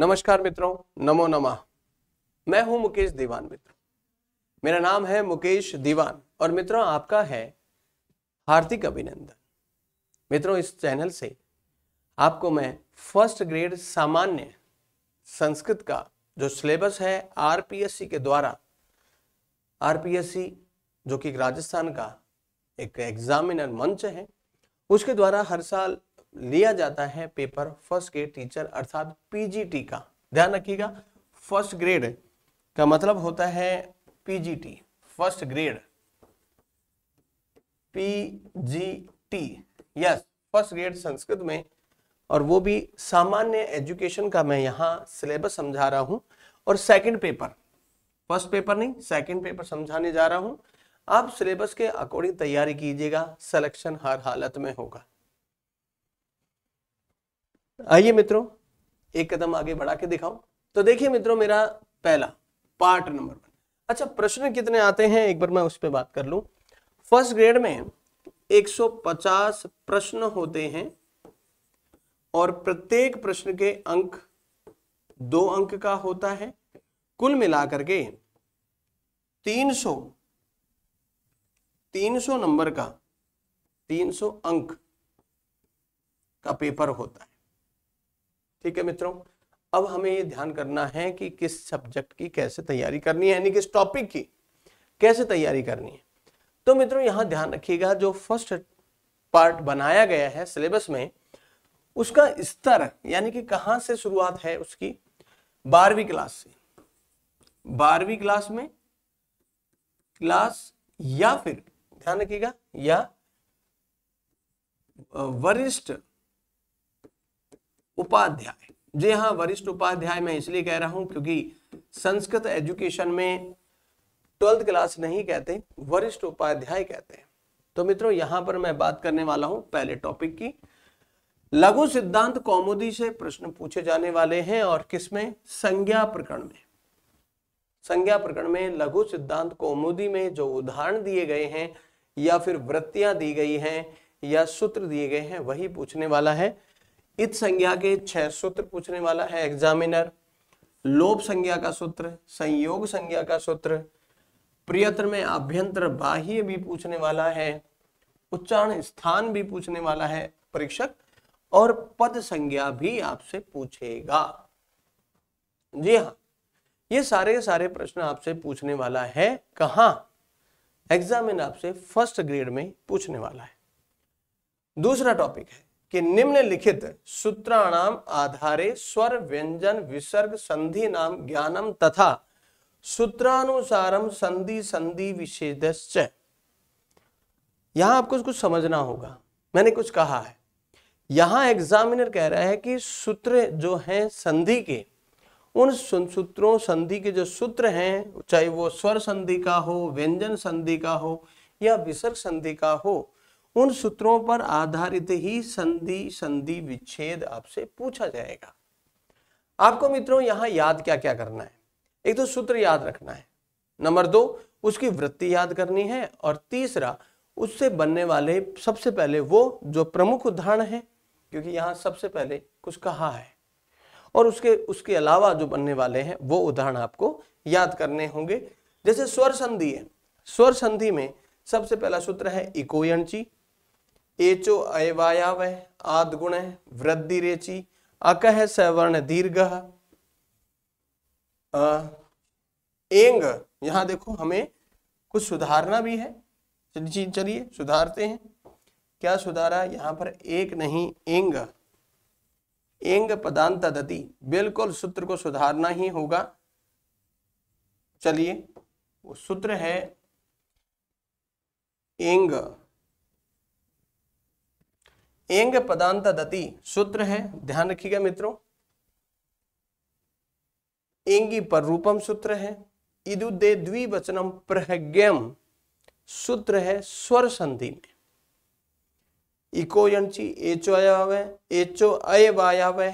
नमस्कार मित्रों नमो नमः मैं हूं मुकेश दीवान मित्र मेरा नाम है मुकेश दीवान और मित्रों आपका है हार्दिक अभिनंदन मित्रों इस चैनल से आपको मैं फर्स्ट ग्रेड सामान्य संस्कृत का जो सिलेबस है आरपीएससी के द्वारा आरपीएससी जो कि राजस्थान का एक एग्जामिनर मंच है उसके द्वारा हर साल लिया जाता है पेपर फर्स्ट ग्रेड टीचर अर्थात पीजीटी का ध्यान रखिएगा फर्स्ट ग्रेड का मतलब होता है PGT first grade PGT yes first grade Sanskrit में और वो भी सामान्य एजुकेशन का मैं यहाँ सिलेबस समझा रहा हूं और सेकंड पेपर फर्स्ट पेपर नहीं सेकंड पेपर समझाने जा रहा हूं आप सिलेबस के अकॉर्डिंग तैयारी कीजिएगा सिलेक्शन हर हालत में होगा आइए मित्रों एक कदम आगे बढ़ा के दिखाओ तो देखिए मित्रों मेरा पहला पार्ट नंबर वन अच्छा प्रश्न कितने आते हैं एक बार मैं उस पर बात कर लू फर्स्ट ग्रेड में 150 प्रश्न होते हैं और प्रत्येक प्रश्न के अंक दो अंक का होता है कुल मिलाकर के 300 300 नंबर का 300 अंक का पेपर होता है ठीक है मित्रों अब हमें ये ध्यान करना है कि किस सब्जेक्ट की कैसे तैयारी करनी है यानी किस टॉपिक की कैसे तैयारी करनी है तो मित्रों यहां ध्यान रखिएगा जो फर्स्ट पार्ट बनाया गया है सिलेबस में उसका स्तर यानी कि कहां से शुरुआत है उसकी बारहवीं क्लास से बारहवीं क्लास में क्लास या फिर ध्यान रखिएगा या वरिष्ठ उपाध्याय जी हाँ वरिष्ठ उपाध्याय मैं इसलिए कह रहा हूं क्योंकि संस्कृत एजुकेशन में ट्वेल्थ क्लास नहीं कहते वरिष्ठ उपाध्याय कहते हैं तो मित्रों यहां पर मैं बात करने वाला हूं पहले टॉपिक की लघु सिद्धांत कौमुदी से प्रश्न पूछे जाने वाले हैं और किसमें संज्ञा प्रकरण में संज्ञा प्रकरण में लघु सिद्धांत कौमुदी में जो उदाहरण दिए गए हैं या फिर वृत्तियां दी गई हैं या सूत्र दिए गए हैं वही पूछने वाला है इत संज्ञा के छह सूत्र पूछने वाला है एग्जामिनर लोभ संज्ञा का सूत्र संयोग संज्ञा का सूत्र प्रियत्र में आभ्यंतर बाह्य भी पूछने वाला है उच्चारण स्थान भी पूछने वाला है परीक्षक और पद संज्ञा भी आपसे पूछेगा जी हाँ ये सारे सारे प्रश्न आपसे पूछने वाला है कहा एग्जामिन आपसे फर्स्ट ग्रेड में पूछने वाला है दूसरा टॉपिक है कि निम्नलिखित सूत्राणाम आधारे स्वर व्यंजन विसर्ग संधि नाम ज्ञानम तथा सूत्रानुसारम संधि संधि विशेष यहां आपको कुछ समझना होगा मैंने कुछ कहा है यहां एग्जामिनर कह रहा है कि सूत्र जो हैं संधि के उन सूत्रों संधि के जो सूत्र हैं चाहे वो स्वर संधि का हो व्यंजन संधि का हो या विसर्ग संधि का हो उन सूत्रों पर आधारित ही संधि संधि विच्छेद आपसे पूछा जाएगा आपको मित्रों यहाँ याद क्या क्या करना है एक तो सूत्र याद रखना है नंबर दो उसकी वृत्ति याद करनी है और तीसरा उससे बनने वाले सबसे पहले वो जो प्रमुख उदाहरण है क्योंकि यहाँ सबसे पहले कुछ कहा है और उसके उसके अलावा जो बनने वाले हैं वो उदाहरण आपको याद करने होंगे जैसे स्वर संधि है स्वर संधि में सबसे पहला सूत्र है इकोयंची एचो अयवायाव आद गुण वृद्धि रेचि अक है सवर्ण दीर्घ एंग यहां देखो हमें कुछ सुधारना भी है चलिए सुधारते हैं क्या सुधारा यहाँ पर एक नहीं एंग एंग पदांत दति बिल्कुल सूत्र को सुधारना ही होगा चलिए वो सूत्र है एंग एंग पदांत दति सूत्र है ध्यान रखिएगा मित्रों एंगी पर रूपम सूत्र है इदु दे द्विवचनम प्रहज्ञम सूत्र है स्वर संधि में इको यंची एचो अयावे एचो अयब आयावे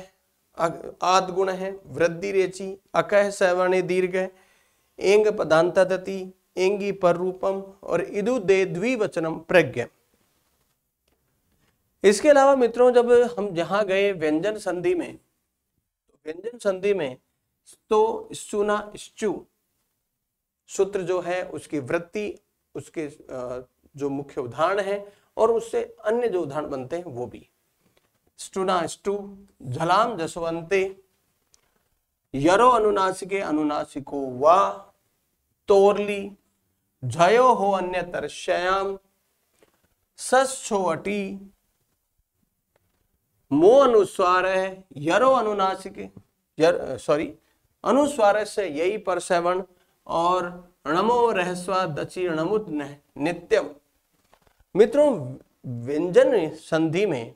आद गुण है वृद्धि रेचि अकह सवर्णे दीर्घ एंग पदांत दति एंगी पर रूपम और इदु दे द्विवचनम प्रज्ञम इसके अलावा मित्रों जब हम जहां गए व्यंजन संधि में तो व्यंजन संधि में तो सुना स्चु सूत्र जो है उसकी वृत्ति उसके जो मुख्य उदाहरण है और उससे अन्य जो उदाहरण बनते हैं वो भी स्टुना स्टु झलाम जसवंते यरो अनुनासिके अनुनासिको वा तोरली झयो हो अन्य तरश्याम सस छोवटी मो अनुस्वार है यरो अनुनासिक यर सॉरी अनुस्वार से यही पर सेवन और णमो रहस्वा दची णमुद नित्यम मित्रों व्यंजन संधि में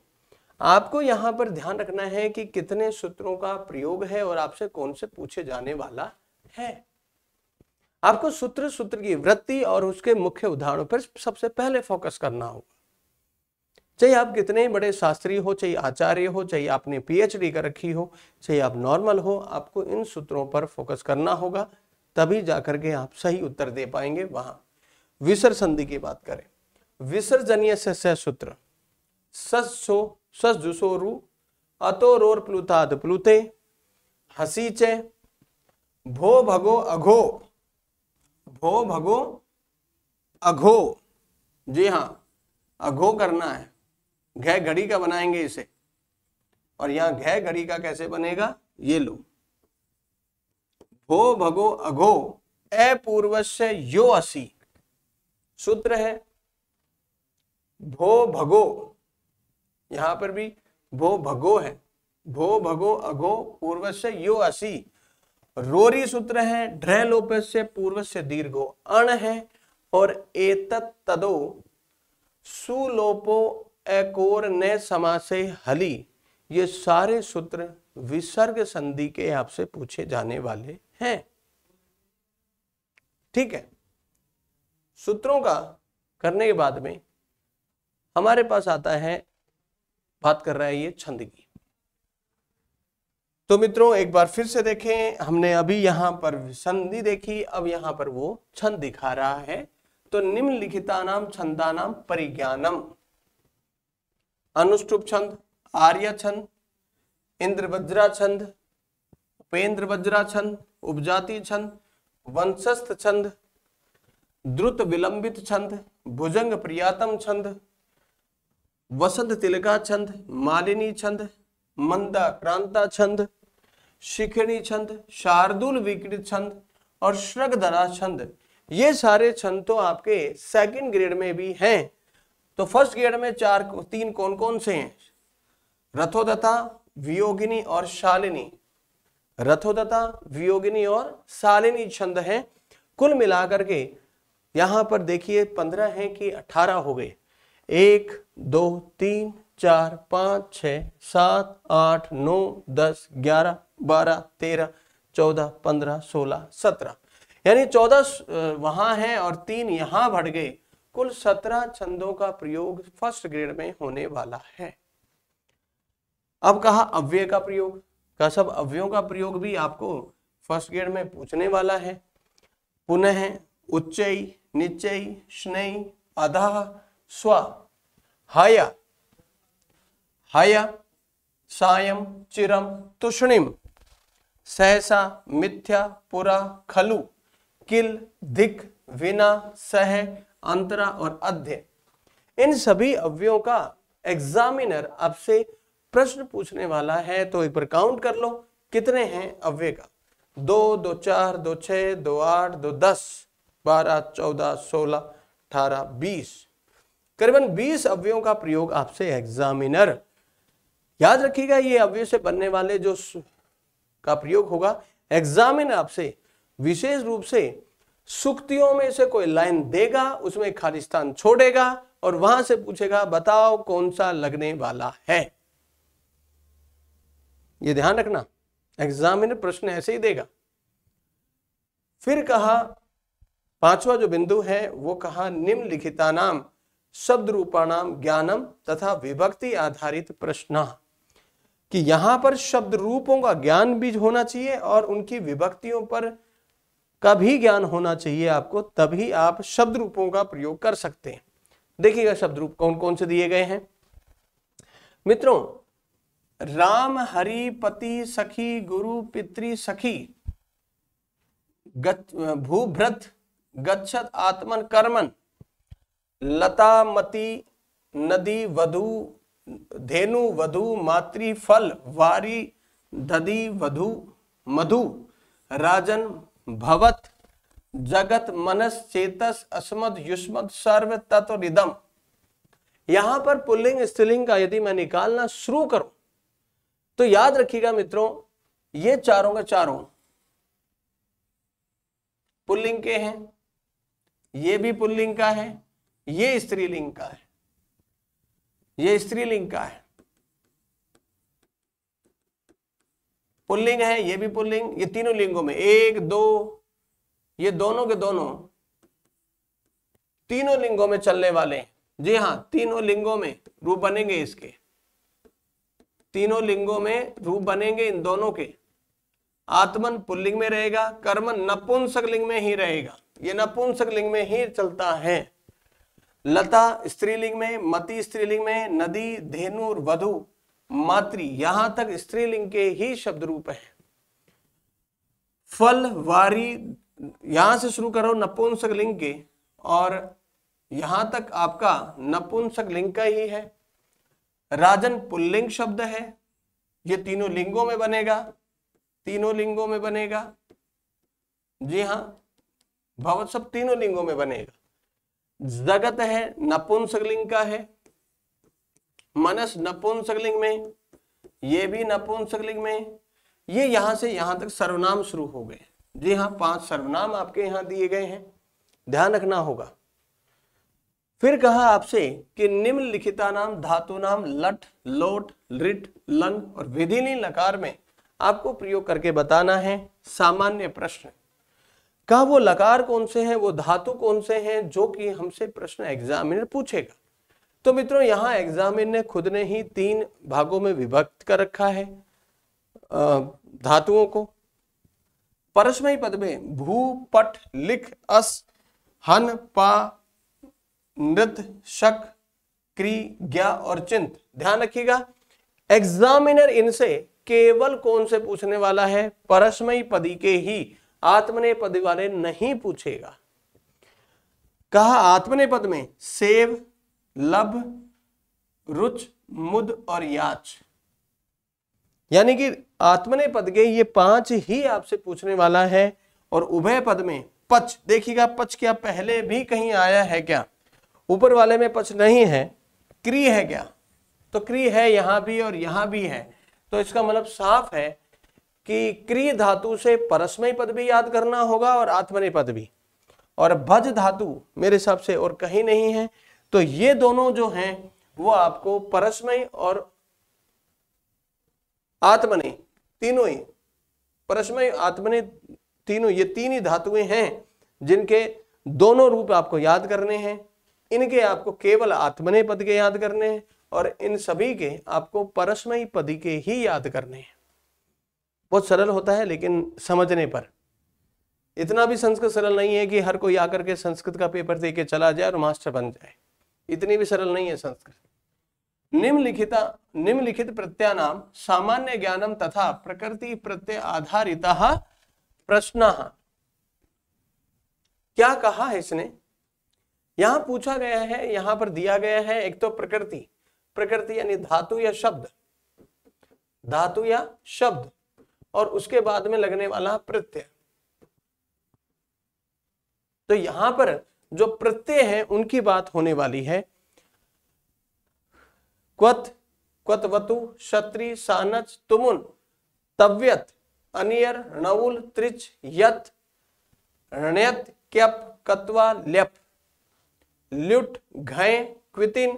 आपको यहां पर ध्यान रखना है कि कितने सूत्रों का प्रयोग है और आपसे कौन से पूछे जाने वाला है आपको सूत्र सूत्र की वृत्ति और उसके मुख्य उदाहरणों पर सबसे पहले फोकस करना होगा चाहे आप कितने बड़े शास्त्री हो चाहे आचार्य हो चाहे आपने पीएचडी कर रखी हो चाहे आप नॉर्मल हो आपको इन सूत्रों पर फोकस करना होगा तभी जाकर के आप सही उत्तर दे पाएंगे वहां विसर संधि की बात करें विसर्जनीय से सूत्र सो सस जुसो जुसोरु अतोरोर प्लुताद प्लुते हसीचे भो भगो अघो भो भगो अघो जी हाँ अघो करना है घय घड़ी का बनाएंगे इसे और यहां घय घड़ी का कैसे बनेगा ये लो भो भगो अघो अपूर्वस्य यो असी सूत्र है भो भगो यहां पर भी भो भगो है भो भगो अघो पूर्व से यो असी रोरी सूत्र है ढ्रह लोप से पूर्व से दीर्घो अण है और एतत तदो सुलोपो एकोर ने समासे हली ये सारे सूत्र विसर्ग संधि के आपसे पूछे जाने वाले हैं ठीक है सूत्रों का करने के बाद में हमारे पास आता है बात कर रहा है ये छंद की तो मित्रों एक बार फिर से देखें हमने अभी यहां पर संधि देखी अब यहां पर वो छंद दिखा रहा है तो निम्नलिखितानाम छंदानाम परिज्ञानम अनुष्टुप छंद आर्य छंद इंद्र वज्रा छंद उपेंद्र वज्रा छंद उपजाति छंद वंशस्थ छंद द्रुत विलंबित छंद भुजंग प्रियातम छंद वसंत तिलका छंद मालिनी छंद मंदा क्रांता छंद शिखिणी छंद शार्दुल विकृत छंद और श्रगधरा छंद ये सारे छंद तो आपके सेकंड ग्रेड में भी हैं तो फर्स्ट गियर में चार तीन कौन कौन से हैं रथोदत्ता वियोगिनी और शालिनी रथोदत्ता वियोगिनी और शालिनी छंद हैं कुल मिलाकर के यहां पर देखिए पंद्रह हैं कि अठारह हो गए एक दो तीन चार पाँच छ सात आठ नौ दस ग्यारह बारह तेरह चौदह पंद्रह सोलह सत्रह यानी चौदह वहां हैं और तीन यहां भट गए कुल सत्रह छंदों का प्रयोग फर्स्ट ग्रेड में होने वाला है अब कहा अव्यय का प्रयोग का सब अव्ययों का प्रयोग भी आपको फर्स्ट ग्रेड में पूछने वाला है पुनः उच्च निचय स्नेय अध स्व हया हया सायम चिरम तुष्णिम सहसा मिथ्या पुरा खलु किल दिक विना सह अंतरा और अध्य इन सभी अव्ययों का एग्जामिनर आपसे प्रश्न पूछने वाला है तो एक बार काउंट कर लो कितने हैं अव्यय का दो दो चार दो छ दो आठ दो दस बारह चौदह सोलह अठारह बीस करीबन बीस अव्ययों का प्रयोग आपसे एग्जामिनर याद रखिएगा ये अव्यय से बनने वाले जो का प्रयोग होगा एग्जामिनर आपसे विशेष रूप से सुक्तियों में से कोई लाइन देगा उसमें खालिस्तान छोड़ेगा और वहां से पूछेगा बताओ कौन सा लगने वाला है ये ध्यान रखना एग्जामिनर प्रश्न ऐसे ही देगा फिर कहा पांचवा जो बिंदु है वो कहा निम्नलिखिता नाम शब्द रूपाणाम ज्ञानम तथा विभक्ति आधारित प्रश्न कि यहां पर शब्द रूपों का ज्ञान भी होना चाहिए और उनकी विभक्तियों पर का भी ज्ञान होना चाहिए आपको तभी आप शब्द रूपों का प्रयोग कर सकते हैं देखिएगा शब्द रूप कौन कौन से दिए गए हैं मित्रों राम हरि पति सखी गुरु पितृ सखी भूभ्रत गच्छत आत्मन कर्मन लता मति नदी वधु धेनु वधु मातृ फल वारी दधि वधु मधु राजन भवत जगत मनस चेतस अस्मद युष्मद सर्व तत्व निदम यहां पर पुल्लिंग स्त्रीलिंग का यदि मैं निकालना शुरू करूं तो याद रखिएगा मित्रों ये चारों का चारों पुल्लिंग के हैं ये भी पुल्लिंग का है ये स्त्रीलिंग का है ये स्त्रीलिंग का है पुल्लिंग है ये भी पुल्लिंग ये तीनों लिंगों में एक दो ये दोनों के दोनों तीनों लिंगों में चलने वाले जी हाँ तीनों लिंगों में रूप बनेंगे इसके तीनों लिंगों में रूप बनेंगे इन दोनों के आत्मन पुल्लिंग में रहेगा कर्मन नपुंसक लिंग में ही रहेगा ये नपुंसक लिंग में ही चलता है लता स्त्रीलिंग में मति स्त्रीलिंग में नदी धेनु और वधु मातृ यहां तक स्त्रीलिंग के ही शब्द रूप है फल वारी यहां से शुरू करो नपुंसक लिंग के और यहां तक आपका नपुंसक लिंग का ही है राजन पुल्लिंग शब्द है ये तीनों लिंगों में बनेगा तीनों लिंगों में बनेगा जी हां भवत सब तीनों लिंगों में बनेगा जगत है नपुंसक लिंग का है मनस नपुंसकलिंग में ये भी नपुंसकलिंग में ये यहां से यहां तक सर्वनाम शुरू हो गए जी हाँ पांच सर्वनाम आपके यहां दिए गए हैं ध्यान रखना होगा फिर कहा आपसे कि निम्नलिखिता नाम धातु नाम लठ लोट लिट लंग और विधिनी लकार में आपको प्रयोग करके बताना है सामान्य प्रश्न कहा वो लकार कौन से हैं वो धातु कौन से हैं जो कि हमसे प्रश्न एग्जामिनर पूछेगा तो मित्रों यहां एग्जामिन ने खुद ने ही तीन भागों में विभक्त कर रखा है धातुओं को परसमयी पद में भू पट लिख अस हन पा नृत शक क्री ज्ञा और चिंत ध्यान रखिएगा एग्जामिनर इनसे केवल कौन से पूछने वाला है परसमयी पदी के ही आत्मने पद वाले नहीं पूछेगा कहा आत्मने पद में सेव लब रुच मुद और याच यानी कि आत्मने पद के ये पांच ही आपसे पूछने वाला है और उभय पद में पच देखिएगा पच क्या पहले भी कहीं आया है क्या ऊपर वाले में पच नहीं है क्री है क्या तो क्री है यहां भी और यहां भी है तो इसका मतलब साफ है कि क्री धातु से परस्मय पद भी याद करना होगा और आत्मने पद भी और भज धातु मेरे हिसाब से और कहीं नहीं है तो ये दोनों जो हैं वो आपको परसमय और आत्मने तीनों ही परसमय आत्मने तीनों ये तीन ही धातुएं हैं जिनके दोनों रूप आपको याद करने हैं इनके आपको केवल आत्मने पद के याद करने हैं और इन सभी के आपको परसमय पद के ही याद करने हैं बहुत सरल होता है लेकिन समझने पर इतना भी संस्कृत सरल नहीं है कि हर कोई आकर के संस्कृत का पेपर दे के चला जाए और मास्टर बन जाए इतनी भी सरल नहीं है संस्कृत निम्नलिखिता निम्नलिखित प्रत्यानाम सामान्य ज्ञानम तथा प्रकृति प्रत्यय आधारित प्रश्न क्या कहा है इसने यहां पूछा गया है यहां पर दिया गया है एक तो प्रकृति प्रकृति यानी धातु या शब्द धातु या शब्द और उसके बाद में लगने वाला प्रत्यय तो यहां पर जो प्रत्यय हैं उनकी बात होने वाली है क्वत वतु क्षत्रि सानच तुमुन तव्यत अनियर नवुल त्रिच यत रण्यत क्यप कत्वा ल्यप ल्युट घय क्वितिन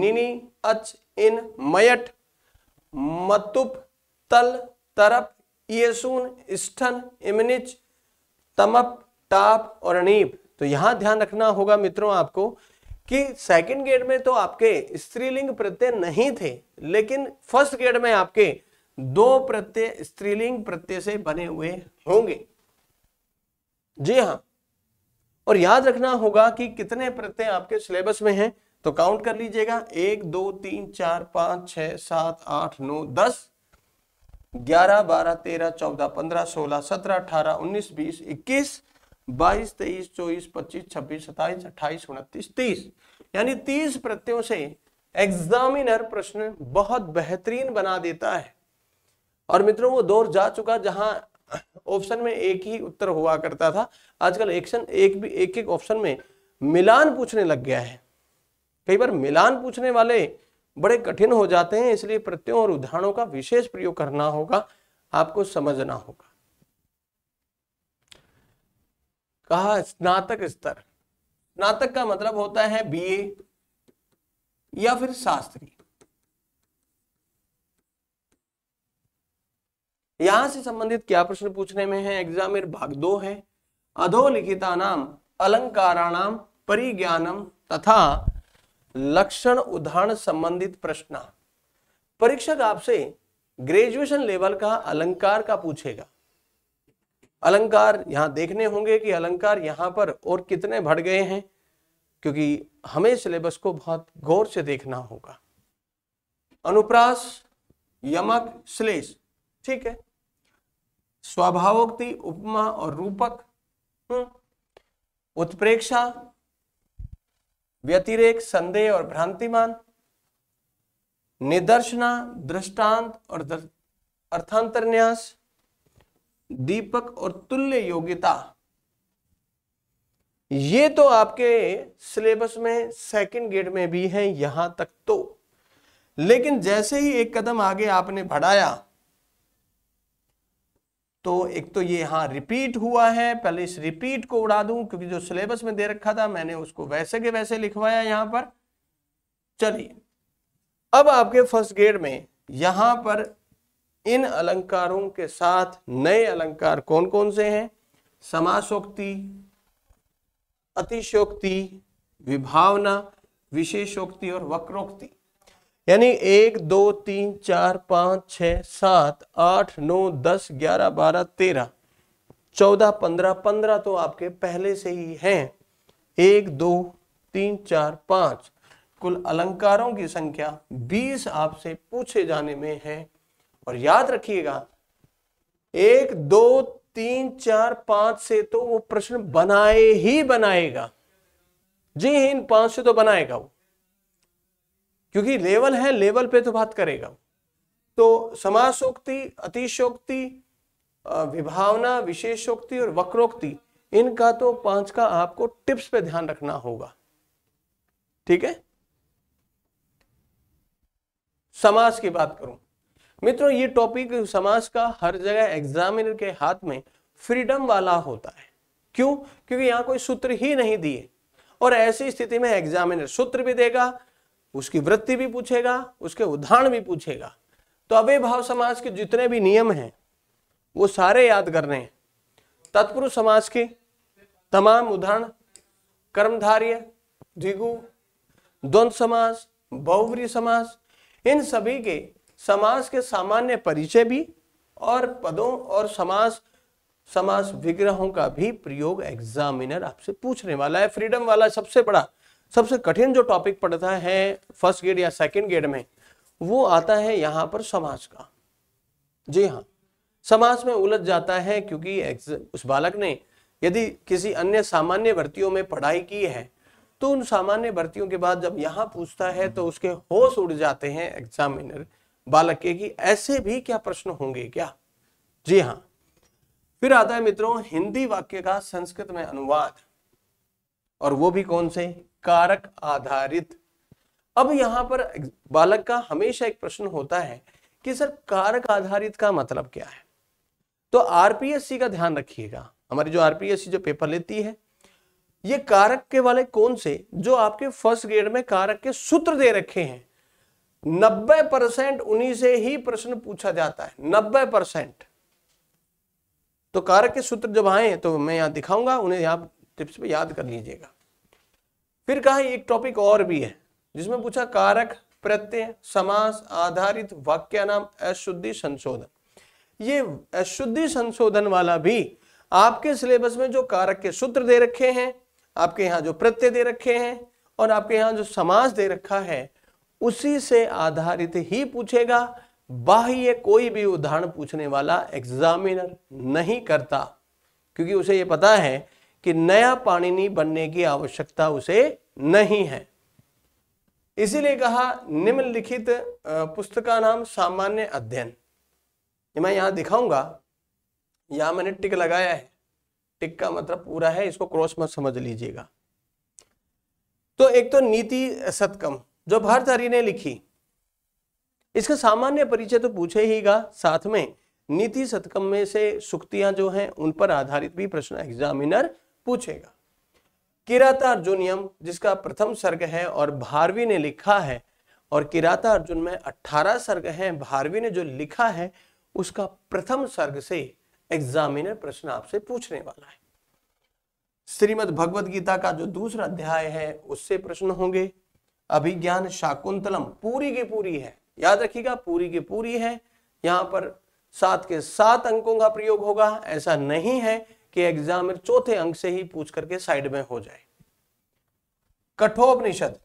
निनी अच इन मयट मतुप तल तरप येसून स्थन इमनिच तमप टाप और अनीप तो यहां ध्यान रखना होगा मित्रों आपको कि सेकंड ग्रेड में तो आपके स्त्रीलिंग प्रत्यय नहीं थे लेकिन फर्स्ट ग्रेड में आपके दो प्रत्यय स्त्रीलिंग प्रत्यय से बने हुए होंगे जी हाँ और याद रखना होगा कि कितने प्रत्यय आपके सिलेबस में हैं तो काउंट कर लीजिएगा एक दो तीन चार पांच छ सात आठ नौ दस ग्यारह बारह तेरह चौदह पंद्रह सोलह सत्रह अठारह उन्नीस बीस इक्कीस बाईस तेईस चौबीस पच्चीस छब्बीस सत्ताईस अट्ठाईस उनतीस तीस यानी तीस प्रत्ययों से एग्जामिनर प्रश्न बहुत बेहतरीन बना देता है और मित्रों वो दौर जा चुका जहां ऑप्शन में एक ही उत्तर हुआ करता था आजकल एक्शन एक भी एक एक ऑप्शन में मिलान पूछने लग गया है कई बार मिलान पूछने वाले बड़े कठिन हो जाते हैं इसलिए प्रत्ययों और उदाहरणों का विशेष प्रयोग करना होगा आपको समझना होगा कहा स्नातक स्तर स्नातक का मतलब होता है बीए या फिर शास्त्री यहां से संबंधित क्या प्रश्न पूछने में है एग्जाम भाग दो है अधोलिखिता नाम अलंकाराणाम परिज्ञानम तथा लक्षण उदाहरण संबंधित प्रश्न परीक्षक आपसे ग्रेजुएशन लेवल का अलंकार का पूछेगा अलंकार यहाँ देखने होंगे कि अलंकार यहाँ पर और कितने बढ़ गए हैं क्योंकि हमें सिलेबस को बहुत गौर से देखना होगा अनुप्रास यमक श्लेष ठीक है स्वभावोक्ति उपमा और रूपक हम्म, उत्प्रेक्षा व्यतिरेक संदेह और भ्रांतिमान निदर्शना दृष्टांत और अर्थांतरन्यास दीपक और तुल्य योग्यता ये तो आपके सिलेबस में सेकंड ग्रेड में भी है यहां तक तो लेकिन जैसे ही एक कदम आगे आपने बढ़ाया तो एक तो ये यहां रिपीट हुआ है पहले इस रिपीट को उड़ा दूं क्योंकि जो सिलेबस में दे रखा था मैंने उसको वैसे के वैसे लिखवाया यहां पर चलिए अब आपके फर्स्ट ग्रेड में यहां पर इन अलंकारों के साथ नए अलंकार कौन कौन से हैं समासोक्ति अतिशोक्ति विभावना विशेषोक्ति और वक्रोक्ति यानी एक दो तीन चार पाँच छ सात आठ नौ दस ग्यारह बारह तेरह चौदह पंद्रह पंद्रह तो आपके पहले से ही हैं एक दो तीन चार पांच कुल अलंकारों की संख्या बीस आपसे पूछे जाने में है और याद रखिएगा एक दो तीन चार पांच से तो वो प्रश्न बनाए ही बनाएगा जी हाँ, इन पांच से तो बनाएगा वो क्योंकि लेवल है लेवल पे तो बात करेगा तो समासोक्ति अतिशोक्ति विभावना विशेषोक्ति और वक्रोक्ति इनका तो पांच का आपको टिप्स पे ध्यान रखना होगा ठीक है समास की बात करूं मित्रों ये टॉपिक समाज का हर जगह एग्जामिनर के हाथ में फ्रीडम वाला होता है क्यों क्योंकि यहां कोई सूत्र ही नहीं दिए और ऐसी स्थिति में एग्जामिनर सूत्र भी देगा उसकी वृत्ति भी पूछेगा उसके उदाहरण भी पूछेगा तो अवे भाव समाज के जितने भी नियम हैं वो सारे याद करने हैं तत्पुरुष समाज के तमाम उदाहरण कर्मधार्य द्विगु द्वंद समाज बहुवरी समाज इन सभी के समास के सामान्य परिचय भी और पदों और समास समास विग्रहों का भी प्रयोग एग्जामिनर आपसे पूछने वाला है फ्रीडम वाला सबसे बड़ा सबसे कठिन जो टॉपिक पड़ता है फर्स्ट ग्रेड या सेकंड ग्रेड में वो आता है यहाँ पर समाज का जी हाँ समाज में उलझ जाता है क्योंकि उस बालक ने यदि किसी अन्य सामान्य भर्तियों में पढ़ाई की है तो उन सामान्य भर्तियों के बाद जब यहाँ पूछता है तो उसके होश उड़ जाते हैं एग्जामिनर बालक के कि ऐसे भी क्या प्रश्न होंगे क्या जी हाँ फिर आता है मित्रों हिंदी वाक्य का संस्कृत में अनुवाद और वो भी कौन से कारक आधारित अब यहां पर बालक का हमेशा एक प्रश्न होता है कि सर कारक आधारित का मतलब क्या है तो आरपीएससी का ध्यान रखिएगा हमारी जो आरपीएससी जो पेपर लेती है ये कारक के वाले कौन से जो आपके फर्स्ट ग्रेड में कारक के सूत्र दे रखे हैं नब्बे परसेंट उन्हीं से ही प्रश्न पूछा जाता है नब्बे परसेंट तो कारक के सूत्र जब आए तो मैं यहां दिखाऊंगा उन्हें आप टिप्स पे याद कर लीजिएगा फिर कहा एक टॉपिक और भी है जिसमें पूछा कारक प्रत्यय समास आधारित वाक्य नाम अशुद्धि संशोधन ये अशुद्धि संशोधन वाला भी आपके सिलेबस में जो कारक के सूत्र दे रखे हैं आपके यहाँ जो प्रत्यय दे रखे हैं और आपके यहाँ जो समास दे रखा है उसी से आधारित ही पूछेगा बाह्य कोई भी उदाहरण पूछने वाला एग्जामिनर नहीं करता क्योंकि उसे यह पता है कि नया पाणिनि बनने की आवश्यकता उसे नहीं है इसीलिए कहा निम्नलिखित पुस्तक का नाम सामान्य अध्ययन मैं यहां दिखाऊंगा यहां मैंने टिक लगाया है टिक का मतलब पूरा है इसको क्रॉस मत समझ लीजिएगा तो एक तो नीति सतकम जो भरतहरि ने लिखी इसका सामान्य परिचय तो पूछे हीगा साथ में नीति सतकम में से सुक्तियां जो हैं उन पर आधारित भी प्रश्न एग्जामिनर पूछेगा किरातार्जुनियम जिसका प्रथम सर्ग है और भारवी ने लिखा है और किराता अर्जुन में 18 सर्ग हैं भारवी ने जो लिखा है उसका प्रथम सर्ग से एग्जामिनर प्रश्न आपसे पूछने वाला है श्रीमद भगवत गीता का जो दूसरा अध्याय है उससे प्रश्न होंगे अभिज्ञान शाकुंतलम पूरी की पूरी है याद रखिएगा पूरी की पूरी है यहाँ पर सात के सात अंकों का प्रयोग होगा ऐसा नहीं है कि एग्जाम चौथे अंक से ही पूछ करके साइड में हो जाए कठोपनिषद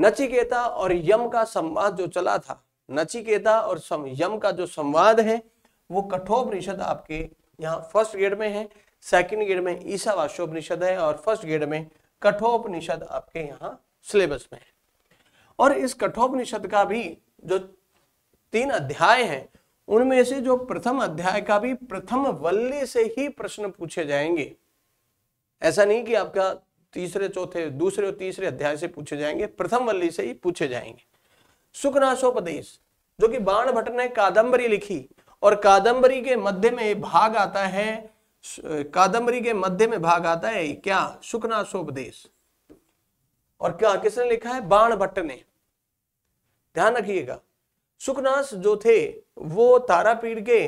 नचिकेता और यम का संवाद जो चला था नचिकेता और सम, यम का जो संवाद है वो कठोपनिषद आपके यहाँ फर्स्ट ग्रेड में है सेकंड ग्रेड में ईसा वाशोपनिषद है और फर्स्ट ग्रेड में कठोपनिषद आपके यहाँ सिलेबस में और इस कठोपनिषद का भी जो तीन अध्याय है उनमें से जो प्रथम अध्याय का भी प्रथम वल्ली से ही प्रश्न पूछे जाएंगे ऐसा नहीं कि आपका तीसरे चौथे दूसरे और तीसरे अध्याय से पूछे जाएंगे प्रथम वल्ली से ही पूछे जाएंगे सुखनाशोपदेश जो कि बाण भट्ट ने कादंबरी लिखी और कादंबरी के मध्य में भाग आता है कादम्बरी के मध्य में भाग आता है क्या सुखनाशोपदेश और क्या किसने लिखा है बाण भट्ट ने ध्यान रखिएगा सुखनास जो थे वो तारापीढ़ के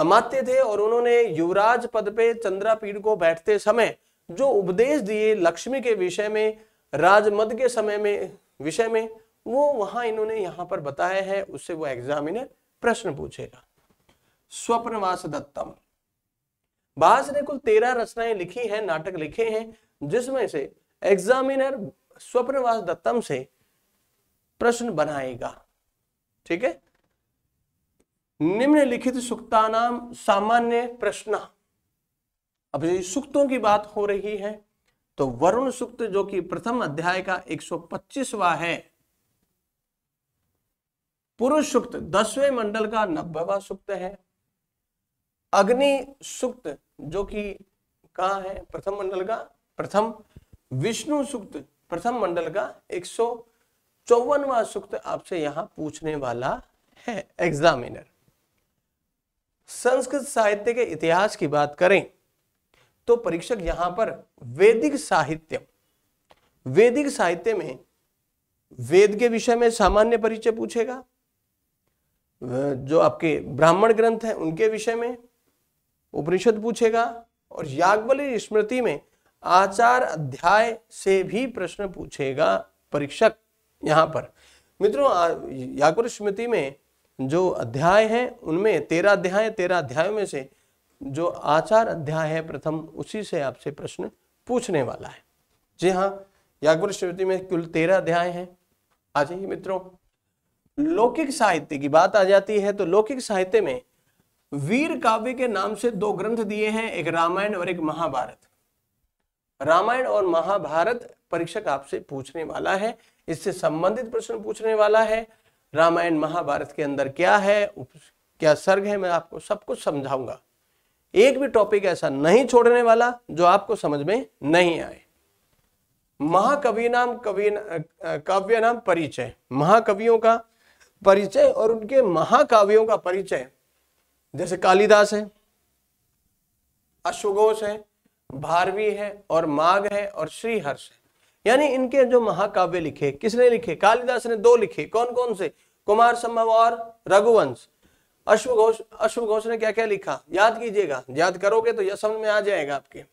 अमात्य थे और उन्होंने युवराज पद पे चंद्रापीढ़ को बैठते समय जो उपदेश दिए लक्ष्मी के विषय में राजमद के समय में विषय में वो वहां इन्होंने यहां पर बताया है उससे वो एग्जामिनर प्रश्न पूछेगा स्वप्नवास दत्तम बास ने कुल तेरह रचनाएं लिखी हैं नाटक लिखे हैं जिसमें से एग्जामिनर स्वप्नवास दत्तम से प्रश्न बनाएगा ठीक है निम्नलिखित सुक्ता नाम सामान्य प्रश्न अब यदि सुक्तों की बात हो रही है तो वरुण सुक्त जो कि प्रथम अध्याय का 125वां है पुरुष सुक्त दसवें मंडल का नब्बेवा सुक्त है अग्नि सुक्त जो कि कहा है प्रथम मंडल का प्रथम विष्णु सुक्त प्रथम मंडल का एक सौ सूक्त आपसे यहां पूछने वाला है एग्जामिनर संस्कृत साहित्य के इतिहास की बात करें तो परीक्षक यहां पर वैदिक साहित्य वैदिक साहित्य में वेद के विषय में सामान्य परिचय पूछेगा जो आपके ब्राह्मण ग्रंथ है उनके विषय में उपनिषद पूछेगा और याज्ञवल्क्य स्मृति में आचार अध्याय से भी प्रश्न पूछेगा परीक्षक यहाँ पर मित्रों याकुर स्मृति में जो अध्याय हैं उनमें तेरह अध्याय तेरह अध्यायों में से जो आचार अध्याय है प्रथम उसी से आपसे प्रश्न पूछने वाला है जी हाँ याकुर स्मृति में कुल तेरह अध्याय हैं आ जाइए मित्रों लौकिक साहित्य की बात आ जाती है तो लौकिक साहित्य में वीर काव्य के नाम से दो ग्रंथ दिए हैं एक रामायण और एक महाभारत रामायण और महाभारत परीक्षक आपसे पूछने वाला है इससे संबंधित प्रश्न पूछने वाला है रामायण महाभारत के अंदर क्या है क्या सर्ग है मैं आपको सब कुछ समझाऊंगा एक भी टॉपिक ऐसा नहीं छोड़ने वाला जो आपको समझ में नहीं आए महाकवि नाम कवि काव्य नाम परिचय महाकवियों का परिचय और उनके महाकाव्यों का परिचय जैसे कालिदास है अश्वघोष है भारवी है और माघ है और श्रीहर्ष है यानी इनके जो महाकाव्य लिखे किसने लिखे कालिदास ने दो लिखे कौन कौन से कुमार संभव और रघुवंश अश्वघोष अश्वघोष ने क्या क्या लिखा याद कीजिएगा याद करोगे तो यह समझ में आ जाएगा आपके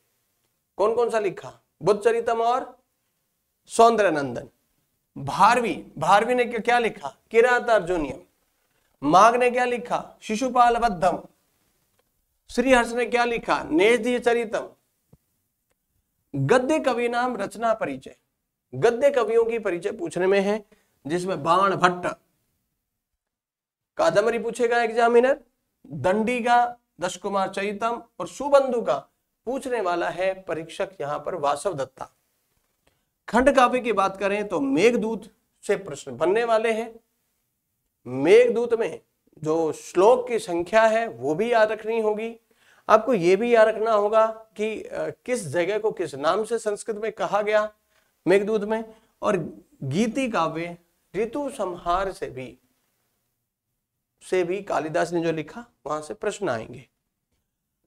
कौन कौन सा लिखा बुद्ध चरितम और सौंदर्य नंदन भारवी भारवी ने क्या, क्या लिखा किरात अर्जुनियम माघ ने क्या लिखा शिशुपाल बद्धम श्रीहर्ष ने क्या लिखा नेजी चरितम गद्य कवि नाम रचना परिचय गद्य कवियों की परिचय पूछने में है जिसमें बाण भट्ट कादम्बरी पूछेगा एग्जामिनर दंडी का दश कुमार चैतम और सुबंधु का पूछने वाला है परीक्षक यहां पर वासव दत्ता खंड काव्य की बात करें तो मेघदूत से प्रश्न बनने वाले हैं मेघदूत में जो श्लोक की संख्या है वो भी याद रखनी होगी आपको ये भी याद रखना होगा कि किस जगह को किस नाम से संस्कृत में कहा गया मेघदूत में और गीति काव्य ऋतु संहार से भी से भी कालिदास ने जो लिखा वहां से प्रश्न आएंगे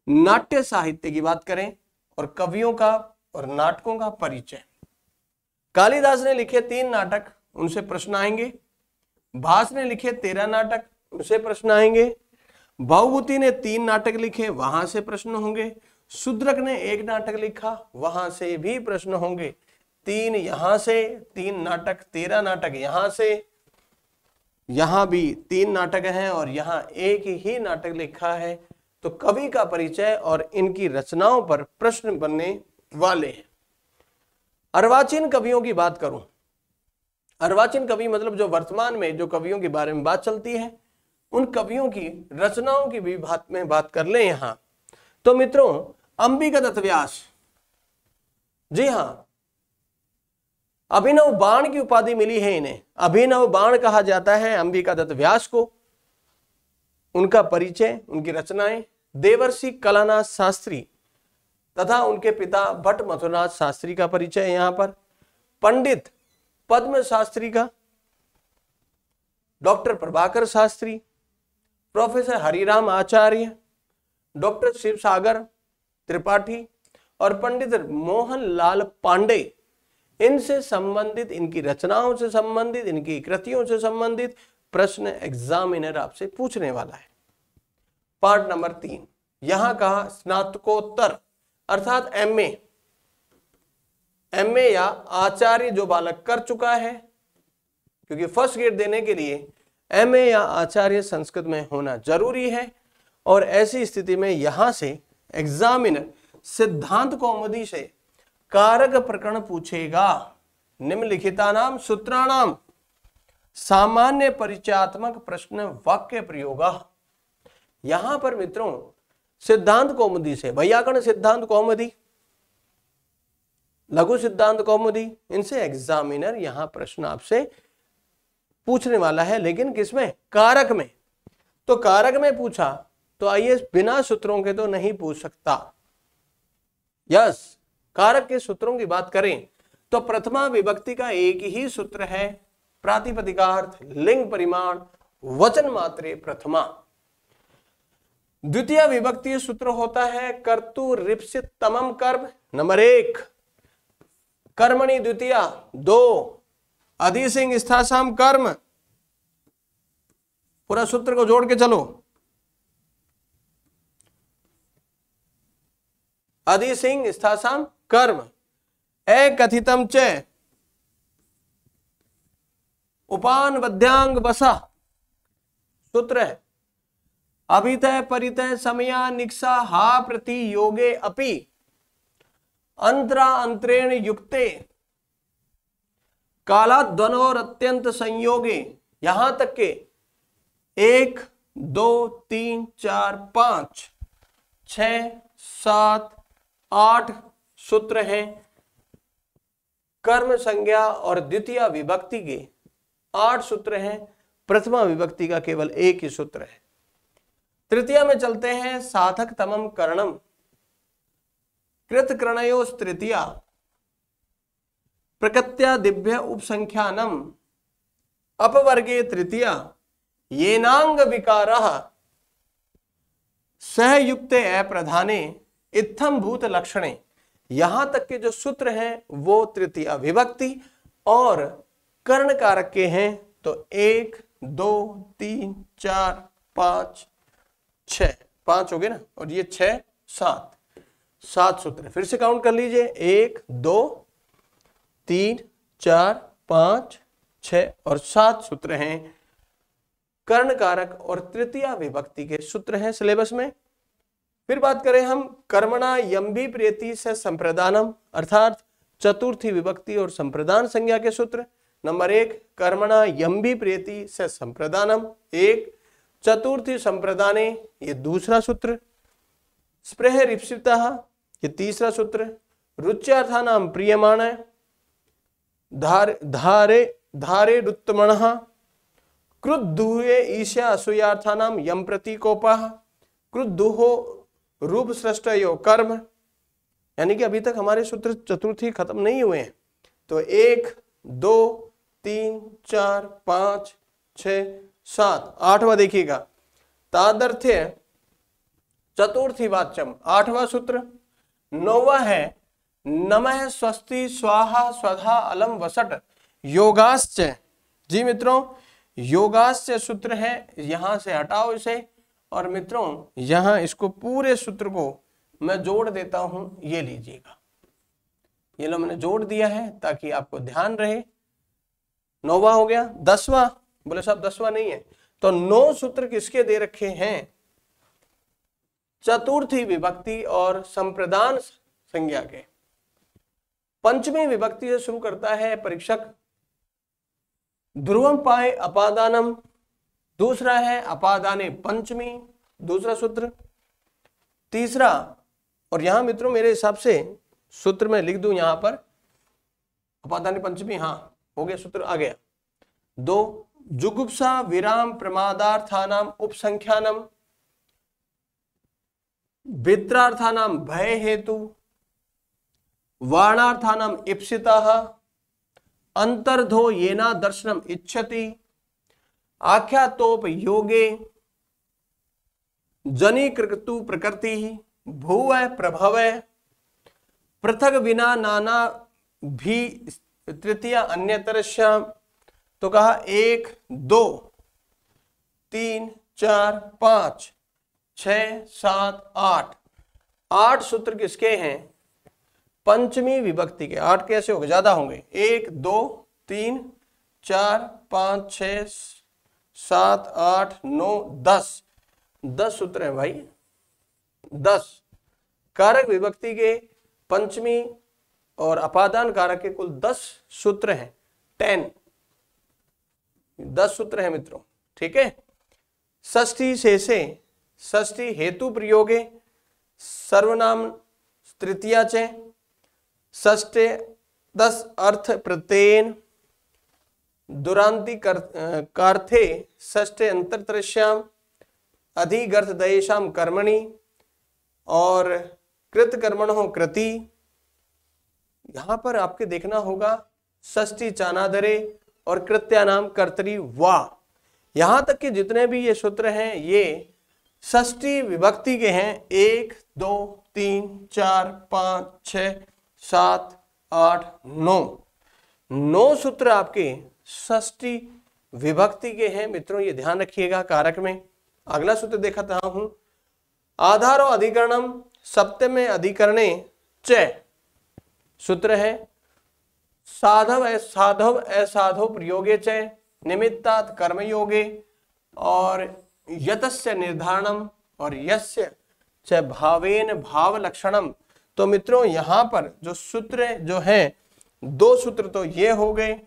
नाट्य साहित्य की बात करें और कवियों का और नाटकों का परिचय कालिदास ने लिखे तीन नाटक उनसे प्रश्न आएंगे भास ने लिखे तेरह नाटक उनसे प्रश्न आएंगे भावभूति ने तीन नाटक लिखे वहां से प्रश्न होंगे शुद्रक ने एक नाटक लिखा वहां से भी प्रश्न होंगे तीन यहां से तीन नाटक तेरह नाटक यहां से यहां भी तीन नाटक हैं और यहां एक ही नाटक लिखा है तो कवि का परिचय और इनकी रचनाओं पर प्रश्न बनने वाले हैं अर्वाचीन कवियों की बात करूं अर्वाचीन कवि मतलब जो वर्तमान में जो कवियों के बारे में बात चलती है उन कवियों की रचनाओं की भी बात में बात कर ले यहां तो मित्रों अंबिका दत्त व्यास जी हाँ अभिनव बाण की उपाधि मिली है इन्हें अभिनव बाण कहा जाता है अंबिका दत्त व्यास को उनका परिचय उनकी रचनाएं देवर्षि कलानाथ शास्त्री तथा उनके पिता भट्ट मथुरनाथ शास्त्री का परिचय यहां पर पंडित पद्म शास्त्री का doctor Prabhakar Shastri professor Hariram Acharya doctor Shiv Sagar Tripathi और पंडित मोहन लाल पांडे इनसे संबंधित इनकी रचनाओं से संबंधित इनकी कृतियों से संबंधित प्रश्न एग्जामिनर आपसे पूछने वाला है पार्ट नंबर तीन यहां कहा स्नातकोत्तर अर्थात एमए एमए या आचार्य जो बालक कर चुका है क्योंकि फर्स्ट ग्रेड देने के लिए एम या आचार्य संस्कृत में होना जरूरी है और ऐसी स्थिति में यहां से एग्जामिनर सिद्धांत कौमुदी से कारक प्रकरण पूछेगा निम्नलिखिता नाम सूत्राणाम सामान्य परिचयात्मक प्रश्न वाक्य प्रयोग यहां पर मित्रों सिद्धांत कौमुदी से वैयाकरण सिद्धांत कौमुदी लघु सिद्धांत कौमुदी इनसे एग्जामिनर यहां प्रश्न आपसे पूछने वाला है लेकिन किसमें कारक में तो कारक में पूछा तो आइए बिना सूत्रों के तो नहीं पूछ सकता यस कारक के सूत्रों की बात करें तो प्रथमा विभक्ति का एक ही सूत्र है प्रातिपदिकार्थ लिंग परिमाण वचन मात्रे प्रथमा द्वितीय विभक्ति सूत्र होता है कर्तु रिप्सित तमम कर्म नंबर एक कर्मणि द्वितीय दो अधि सिंह स्थाशाम कर्म पूरा सूत्र को जोड़ के चलो अधि सिंह स्थाशाम कर्म ए कथितम च उपान बद्यांग बसा सूत्र है अभितय परितय समया निक्सा हा प्रति योगे अपि अंतरा अंतरेण युक्ते काला ध्वन और अत्यंत संयोगे यहां तक के एक दो तीन चार पांच छ सात आठ सूत्र हैं कर्म संज्ञा और द्वितीय विभक्ति के आठ सूत्र हैं प्रथमा विभक्ति का केवल एक ही सूत्र है तृतीय में चलते हैं साधक तमम कर्णम कृत करणयोस तृतीया प्रकृत्या दिव्य उपसंख्यानम अपवर्गे तृतीय येनांग विकार सहयुक्त अप्रधाने इत्थम भूत लक्षणे यहां तक के जो सूत्र हैं वो तृतीय विभक्ति और कर्ण कारक के हैं तो एक दो तीन चार पांच छ पांच हो गए ना और ये छ सात सात सूत्र फिर से काउंट कर लीजिए एक दो तीन चार पांच छ और सात सूत्र हैं कर्ण कारक और तृतीय विभक्ति के सूत्र हैं सिलेबस में फिर बात करें हम कर्मणा यम्बी प्रियति से संप्रदानम अर्थात चतुर्थी विभक्ति और संप्रदान संज्ञा के सूत्र नंबर एक कर्मणा यम्बी प्रियति से संप्रदानम एक चतुर्थी संप्रदाने ये दूसरा सूत्र स्प्रह रिप्सिता ये तीसरा सूत्र रुच्यार्थान प्रियमाण है धार धारे धारे रुत्तमण क्रुद्धुए ईशा नाम यम प्रतीकोप क्रुद्धुहो रूप सृष्टयो कर्म यानी कि अभी तक हमारे सूत्र चतुर्थी खत्म नहीं हुए हैं तो एक दो तीन चार पांच छ सात आठवा देखिएगा तादर्थ्य चतुर्थी वाच्यम आठवा सूत्र नौवा है नमः स्वस्ति स्वाहा स्वधा अलम वसट योगाश्च जी मित्रों योगाश्च सूत्र है यहां से हटाओ इसे और मित्रों यहां इसको पूरे सूत्र को मैं जोड़ देता हूं ये लीजिएगा ये लो मैंने जोड़ दिया है ताकि आपको ध्यान रहे नौवा हो गया दसवा बोले साहब दसवा नहीं है तो नौ सूत्र किसके दे रखे हैं चतुर्थी विभक्ति और संप्रदान संज्ञा के पंचमी विभक्ति से शुरू करता है परीक्षक ध्रुवम पाए अपादानम दूसरा है अपादाने पंचमी दूसरा सूत्र तीसरा और यहां मित्रों मेरे हिसाब से सूत्र में लिख दू यहां पर अपादाने पंचमी हाँ हो गया सूत्र आ गया दो जुगुप्सा विराम प्रमादार्थान उपसंख्यानम वित्रार्थान भय हेतु वर्णार्थानम इप्सिता अंतर्धो येना दर्शनम इच्छति आख्या तोप योगे जनी कृतु प्रकृति भूव प्रभव पृथक बिना नाना भी तृतीय अन्यतर तो कहा एक दो तीन चार पांच छ सात आठ आठ सूत्र किसके हैं पंचमी विभक्ति के आठ कैसे हो गए ज्यादा होंगे एक दो तीन चार पाँच छ सात आठ नौ दस दस सूत्र हैं भाई दस कारक विभक्ति के पंचमी और अपादान कारक के कुल दस सूत्र हैं टेन दस सूत्र हैं मित्रों ठीक है ष्ठी से से ष्ठी हेतु प्रयोगे सर्वनाम तृतीया च सष्टे दस अर्थ प्रत्येन दुरांति कार्थे अंतर अंतरतृश्याम अधिगर्थ दयेशाम कर्मणि और कृत कर्मण हो कृति यहाँ पर आपके देखना होगा ष्टी चानादरे और कृत्यानाम कर्तरी वा यहाँ तक के जितने भी ये सूत्र हैं ये ष्टी विभक्ति के हैं एक दो तीन चार पाँच छ सात आठ नौ नौ सूत्र आपके षष्टी विभक्ति के हैं मित्रों ये ध्यान रखिएगा कारक में अगला सूत्र देखता हूं आधारो अधिकरणम सप्तम अधिकरणे च सूत्र है साधव साधव असाधव प्रयोगे च निमित्तात् कर्मयोगे और यतस्य निर्धारणम और यस्य च भावेन भाव लक्षणम तो मित्रों यहाँ पर जो सूत्र जो है दो सूत्र तो ये हो गए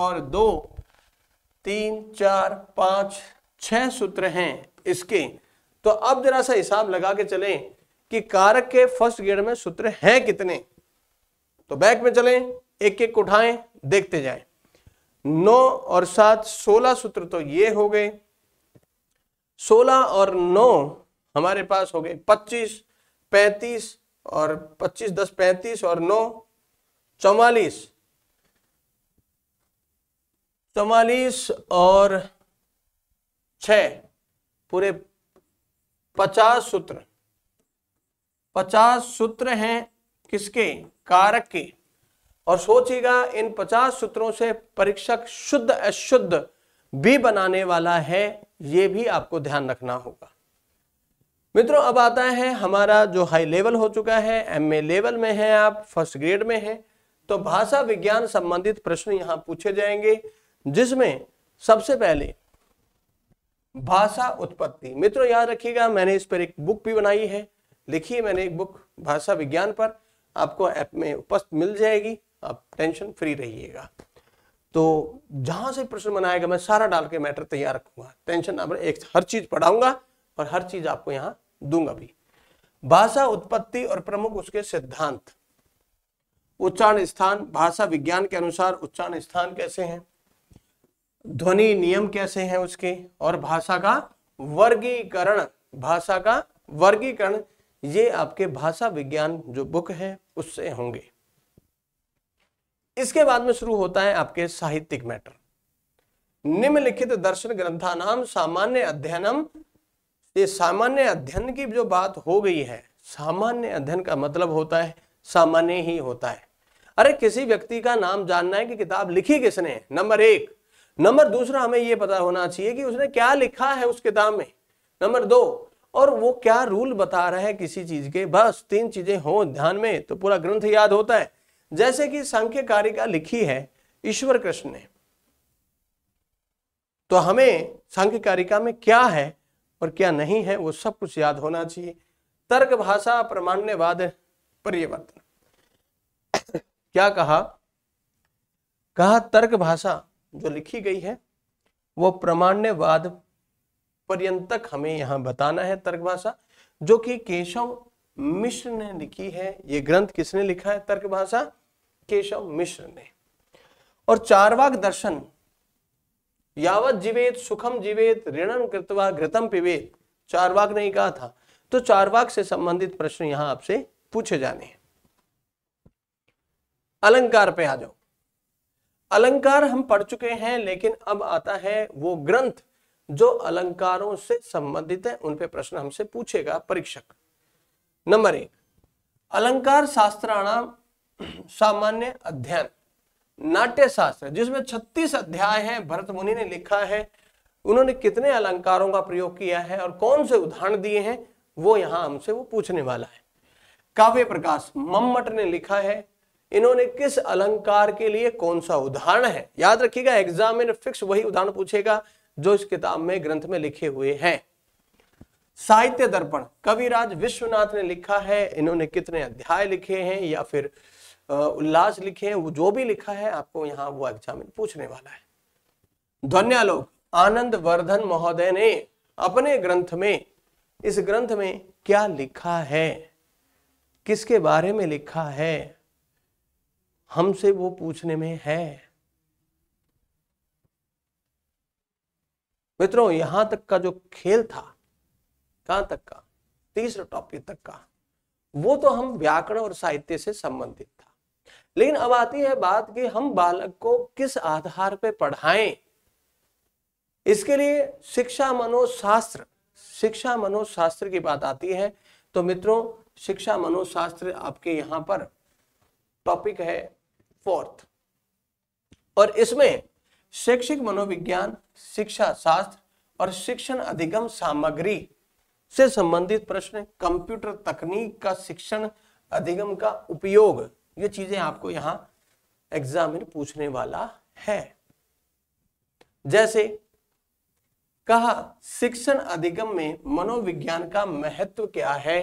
और दो तीन चार पांच छह सूत्र हैं इसके तो अब जरा सा हिसाब लगा के चले कि कारक के फर्स्ट गेड में सूत्र हैं कितने तो बैक में चले एक एक उठाएं देखते जाएं नौ और सात सोलह सूत्र तो ये हो गए सोलह और नौ हमारे पास हो गए पच्चीस पैंतीस और 25 दस पैंतीस और 9 चौवालीस चौवालीस और छ पूरे पचास सूत्र पचास सूत्र हैं किसके कारक के और सोचिएगा इन पचास सूत्रों से परीक्षक शुद्ध अशुद्ध भी बनाने वाला है ये भी आपको ध्यान रखना होगा मित्रों अब आता है हमारा जो हाई लेवल हो चुका है एम ए लेवल में है आप फर्स्ट ग्रेड में है तो भाषा विज्ञान संबंधित प्रश्न यहाँ पूछे जाएंगे जिसमें सबसे पहले भाषा उत्पत्ति मित्रों याद रखिएगा मैंने इस पर एक बुक भी बनाई है लिखी है मैंने एक बुक भाषा विज्ञान पर आपको ऐप में उपस्थित मिल जाएगी आप टेंशन फ्री रहिएगा तो जहां से प्रश्न बनाएगा मैं सारा डाल के मैटर तैयार रखूंगा टेंशन आप एक हर चीज पढ़ाऊंगा और हर चीज आपको यहाँ दूंगा भी भाषा उत्पत्ति और प्रमुख उसके सिद्धांत उच्चारण स्थान भाषा विज्ञान के अनुसार उच्चारण स्थान कैसे हैं ध्वनि नियम कैसे हैं उसके और भाषा का वर्गीकरण भाषा का वर्गीकरण ये आपके भाषा विज्ञान जो बुक है उससे होंगे इसके बाद में शुरू होता है आपके साहित्यिक मैटर निम्नलिखित दर्शन ग्रंथा नाम सामान्य अध्ययनम ये सामान्य अध्ययन की जो बात हो गई है सामान्य अध्ययन का मतलब होता है सामान्य ही होता है अरे किसी व्यक्ति का नाम जानना है कि किताब लिखी किसने नंबर एक नंबर दूसरा हमें यह पता होना चाहिए कि उसने क्या लिखा है उस किताब में नंबर दो और वो क्या रूल बता रहा है किसी चीज के बस तीन चीजें हो ध्यान में तो पूरा ग्रंथ याद होता है जैसे कि संख्य कारिका लिखी है ईश्वर कृष्ण ने तो हमें संख्य कारिका में क्या है और क्या नहीं है वो सब कुछ याद होना चाहिए तर्क भाषा प्रमाण्यवाद परिवर्तन क्या कहा कहा तर्क भाषा जो लिखी गई है वो प्रमाण्यवाद पर्यंतक हमें यहाँ बताना है तर्क भाषा जो कि केशव मिश्र ने लिखी है ये ग्रंथ किसने लिखा है तर्क भाषा केशव मिश्र ने और चारवाक दर्शन यावत जीवेत सुखम जीवेत ऋणम कृतवा घृतम पिवेत चारवाक नहीं कहा था तो चारवाक से संबंधित प्रश्न यहां आपसे पूछे जाने हैं अलंकार पे आ जाओ अलंकार हम पढ़ चुके हैं लेकिन अब आता है वो ग्रंथ जो अलंकारों से संबंधित है उन पे प्रश्न हमसे पूछेगा परीक्षक नंबर एक अलंकार शास्त्राणाम सामान्य अध्ययन नाट्य शास्त्र जिसमें 36 अध्याय हैं भरत मुनि ने लिखा है उन्होंने कितने अलंकारों का प्रयोग किया है और कौन से उदाहरण दिए हैं वो यहां हमसे वो पूछने वाला है काव्य प्रकाश मम्मट ने लिखा है इन्होंने किस अलंकार के लिए कौन सा उदाहरण है याद रखिएगा एग्जाम में फिक्स वही उदाहरण पूछेगा जो इस किताब में ग्रंथ में लिखे हुए हैं साहित्य दर्पण कविराज विश्वनाथ ने लिखा है इन्होंने कितने अध्याय लिखे हैं या फिर उल्लास लिखे वो जो भी लिखा है आपको यहाँ वो एग्जाम पूछने वाला है धन्य लोग आनंद वर्धन महोदय ने अपने ग्रंथ में इस ग्रंथ में क्या लिखा है किसके बारे में लिखा है हमसे वो पूछने में है मित्रों यहां तक का जो खेल था कहां तक का तीसरे टॉपिक तक का वो तो हम व्याकरण और साहित्य से संबंधित था लेकिन अब आती है बात कि हम बालक को किस आधार पर पढ़ाएं इसके लिए शिक्षा मनोशास्त्र शिक्षा मनोशास्त्र की बात आती है तो मित्रों शिक्षा मनोशास्त्र आपके यहाँ पर टॉपिक है फोर्थ और इसमें शैक्षिक मनोविज्ञान शिक्षा शास्त्र और शिक्षण अधिगम सामग्री से संबंधित प्रश्न कंप्यूटर तकनीक का शिक्षण अधिगम का उपयोग ये चीज़ें आपको यहां एग्जामिन पूछने वाला है जैसे कहा शिक्षण अधिगम में मनोविज्ञान का महत्व क्या है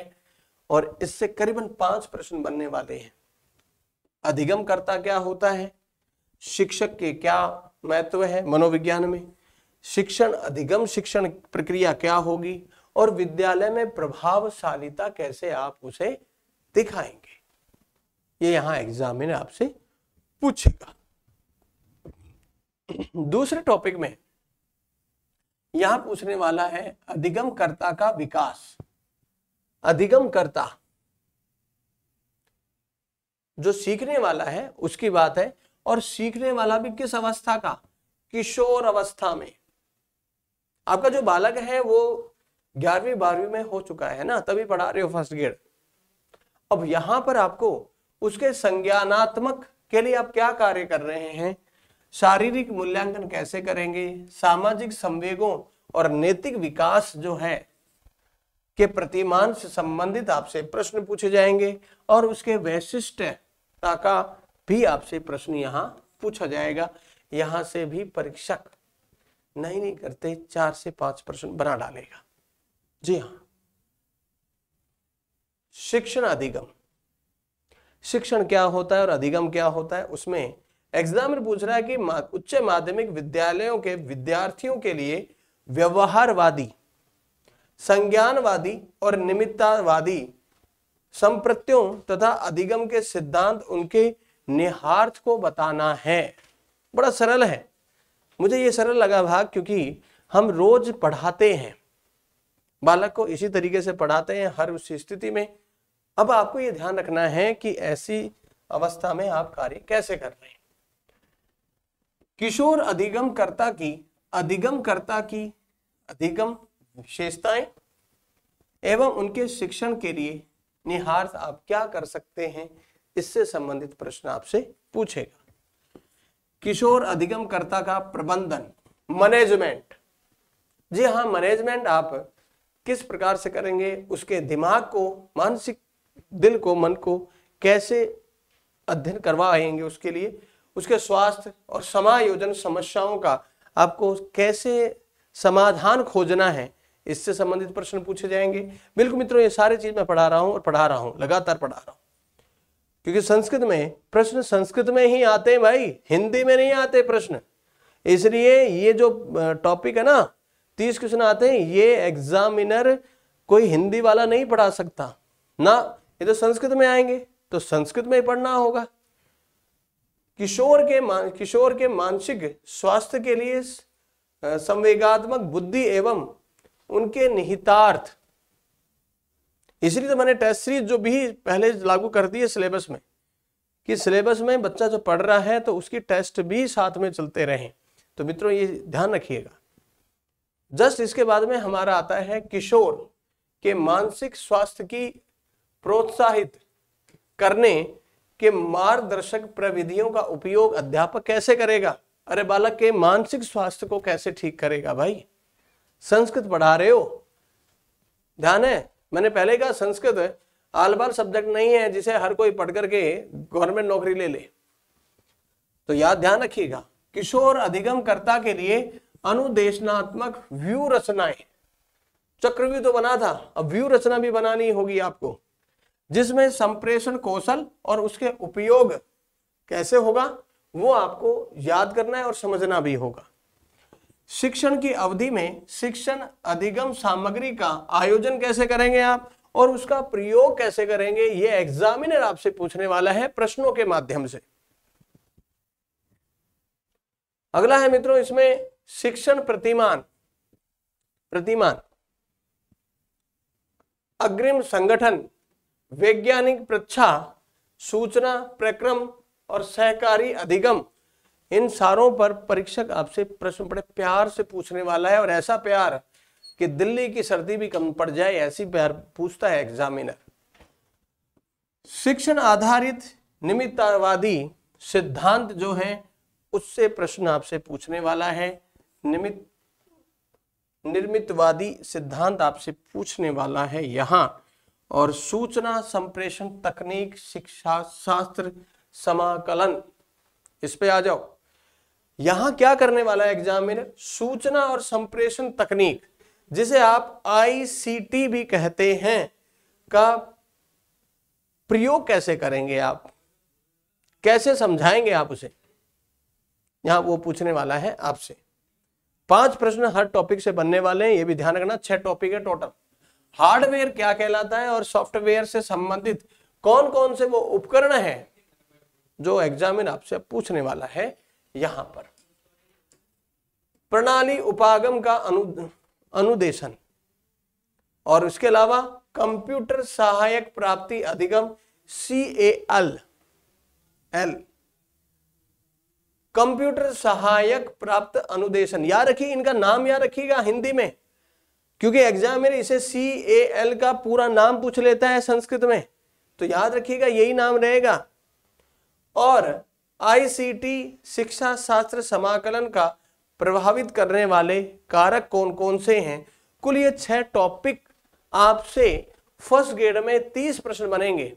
और इससे करीबन पांच प्रश्न बनने वाले हैं अधिगम करता क्या होता है शिक्षक के क्या महत्व है मनोविज्ञान में शिक्षण अधिगम शिक्षण प्रक्रिया क्या होगी और विद्यालय में प्रभावशालीता कैसे आप उसे दिखाएंगे ये एग्जाम एग्जामिनर आपसे पूछेगा दूसरे टॉपिक में यहां पूछने वाला है अधिगमकर्ता का विकास अधिगमकर्ता जो सीखने वाला है उसकी बात है और सीखने वाला भी किस अवस्था का किशोर अवस्था में आपका जो बालक है वो ग्यारहवीं बारहवीं में हो चुका है ना तभी पढ़ा रहे हो फर्स्ट ग्रेड अब यहां पर आपको उसके संज्ञानात्मक के लिए आप क्या कार्य कर रहे हैं शारीरिक मूल्यांकन कैसे करेंगे सामाजिक संवेगों और नैतिक विकास जो है के प्रतिमान से संबंधित आपसे प्रश्न पूछे जाएंगे और उसके वैशिष्टता का भी आपसे प्रश्न यहाँ पूछा जाएगा यहां से भी परीक्षक नहीं नहीं करते चार से पांच प्रश्न बना डालेगा जी हाँ शिक्षण अधिगम शिक्षण क्या होता है और अधिगम क्या होता है उसमें एग्जामिनर पूछ रहा है कि उच्च माध्यमिक विद्यालयों के विद्यार्थियों के लिए व्यवहारवादी संज्ञानवादी और निमित्तावादी संप्रत्यों तथा अधिगम के सिद्धांत उनके निहार्थ को बताना है बड़ा सरल है मुझे ये सरल लगा भाग क्योंकि हम रोज पढ़ाते हैं बालक को इसी तरीके से पढ़ाते हैं हर उस स्थिति में अब आपको ये ध्यान रखना है कि ऐसी अवस्था में आप कार्य कैसे कर रहे हैं किशोर अधिगम करता की अधिगम करता की अधिगम विशेषताएं एवं उनके शिक्षण के लिए निहार्थ आप क्या कर सकते हैं इससे संबंधित प्रश्न आपसे पूछेगा किशोर अधिगमकर्ता का प्रबंधन मैनेजमेंट जी हाँ मैनेजमेंट आप किस प्रकार से करेंगे उसके दिमाग को मानसिक दिल को मन को कैसे अध्ययन करवाएंगे उसके लिए उसके स्वास्थ्य और समायोजन समस्याओं का आपको कैसे समाधान खोजना है इससे संबंधित प्रश्न पूछे जाएंगे बिल्कुल मित्रों ये सारी चीज मैं पढ़ा रहा हूं और पढ़ा रहा हूं लगातार पढ़ा रहा हूँ क्योंकि संस्कृत में प्रश्न संस्कृत में ही आते हैं भाई हिंदी में नहीं आते प्रश्न इसलिए ये जो टॉपिक है ना तीस क्वेश्चन आते हैं ये एग्जामिनर कोई हिंदी वाला नहीं पढ़ा सकता ना ये तो संस्कृत में आएंगे तो संस्कृत में ही पढ़ना होगा किशोर के मान किशोर के मानसिक स्वास्थ्य के लिए संवेगात्मक बुद्धि एवं उनके निहितार्थ इसलिए तो मैंने टेस्ट सीरीज जो भी पहले लागू कर दी है सिलेबस में कि सिलेबस में बच्चा जो पढ़ रहा है तो उसकी टेस्ट भी साथ में चलते रहें तो मित्रों ये ध्यान रखिएगा जस्ट इसके बाद में हमारा आता है किशोर के मानसिक स्वास्थ्य की प्रोत्साहित करने के मार्गदर्शक प्रविधियों का उपयोग अध्यापक कैसे करेगा अरे बालक के मानसिक स्वास्थ्य को कैसे ठीक करेगा भाई संस्कृत पढ़ा रहे हो ध्यान है मैंने पहले कहा संस्कृत बाल सब्जेक्ट नहीं है जिसे हर कोई पढ़ करके गवर्नमेंट नौकरी ले ले तो याद ध्यान रखिएगा किशोर अधिगमकर्ता के लिए अनुदेशनात्मक व्यू रचनाएं चक्रव्यूह तो बना था अब व्यू रचना भी बनानी होगी आपको जिसमें संप्रेषण कौशल और उसके उपयोग कैसे होगा वो आपको याद करना है और समझना भी होगा शिक्षण की अवधि में शिक्षण अधिगम सामग्री का आयोजन कैसे करेंगे आप और उसका प्रयोग कैसे करेंगे ये एग्जामिनर आपसे पूछने वाला है प्रश्नों के माध्यम से अगला है मित्रों इसमें शिक्षण प्रतिमान प्रतिमान अग्रिम संगठन वैज्ञानिक प्रच्छा सूचना प्रक्रम और सहकारी अधिगम इन सारों पर परीक्षक आपसे प्रश्न बड़े प्यार से पूछने वाला है और ऐसा प्यार कि दिल्ली की सर्दी भी कम पड़ जाए ऐसी प्यार पूछता है एग्जामिनर शिक्षण आधारित निमित्तवादी सिद्धांत जो है उससे प्रश्न आपसे पूछने वाला है निमित निर्मितवादी सिद्धांत आपसे पूछने वाला है यहां और सूचना संप्रेषण तकनीक शिक्षा शास्त्र समाकलन इस पे आ जाओ यहां क्या करने वाला है एग्जामिनर सूचना और संप्रेषण तकनीक जिसे आप आईसीटी भी कहते हैं का प्रयोग कैसे करेंगे आप कैसे समझाएंगे आप उसे यहां वो पूछने वाला है आपसे पांच प्रश्न हर टॉपिक से बनने वाले हैं ये भी ध्यान रखना छह टॉपिक है टोटल हार्डवेयर क्या कहलाता है और सॉफ्टवेयर से संबंधित कौन कौन से वो उपकरण है जो एग्जामिन आपसे पूछने वाला है यहां पर प्रणाली उपागम का अनु अनुदेशन और इसके अलावा कंप्यूटर सहायक प्राप्ति अधिगम C A L L computer सहायक प्राप्त अनुदेशन याद रखिए इनका नाम याद रखिएगा हिंदी में क्योंकि एग्जामिनर इसे सी ए एल का पूरा नाम पूछ लेता है संस्कृत में तो याद रखिएगा यही नाम रहेगा और आईसीटी शिक्षा शास्त्र समाकलन का प्रभावित करने वाले कारक कौन कौन से हैं कुल ये छह टॉपिक आपसे फर्स्ट ग्रेड में तीस प्रश्न बनेंगे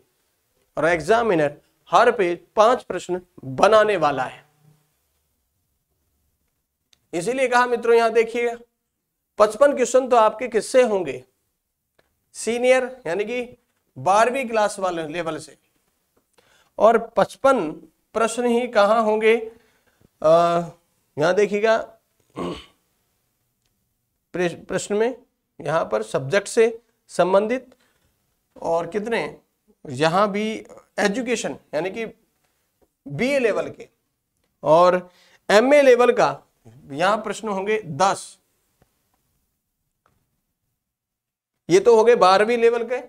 और एग्जामिनर हर पेज पांच प्रश्न बनाने वाला है इसीलिए कहा मित्रों यहां देखिएगा पचपन क्वेश्चन तो आपके किससे होंगे सीनियर यानी कि बारहवीं क्लास वाले लेवल से और पचपन प्रश्न ही कहा होंगे यहां देखिएगा प्रश्न में यहां पर सब्जेक्ट से संबंधित और कितने यहां भी एजुकेशन यानी कि बीए लेवल के और एमए लेवल का यहां प्रश्न होंगे दस ये तो हो गए बारहवीं लेवल के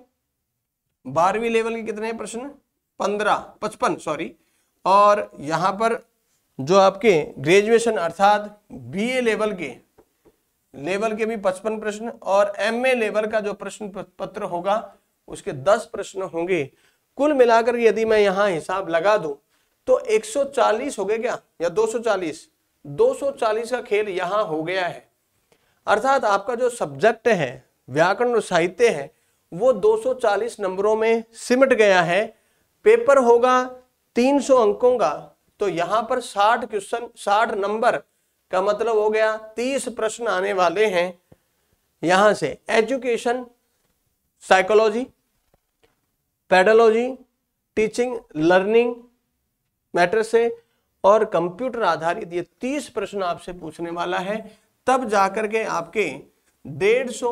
बारहवीं लेवल के कितने प्रश्न पंद्रह पचपन सॉरी और यहाँ पर जो आपके ग्रेजुएशन अर्थात ए लेवल के लेवल के भी पचपन प्रश्न और ए लेवल का जो प्रश्न पत्र होगा उसके दस प्रश्न होंगे कुल मिलाकर यदि मैं यहाँ हिसाब लगा दूं तो 140 हो गए क्या या 240 240 का खेल यहाँ हो गया है अर्थात आपका जो सब्जेक्ट है व्याकरण और साहित्य है वो 240 नंबरों में सिमट गया है पेपर होगा 300 अंकों का तो यहां पर 60 क्वेश्चन 60 नंबर का मतलब हो गया 30 प्रश्न आने वाले हैं यहां से education psychology pedology teaching learning matter से और कंप्यूटर आधारित ये 30 प्रश्न आपसे पूछने वाला है तब जाकर के आपके डेढ़ सौ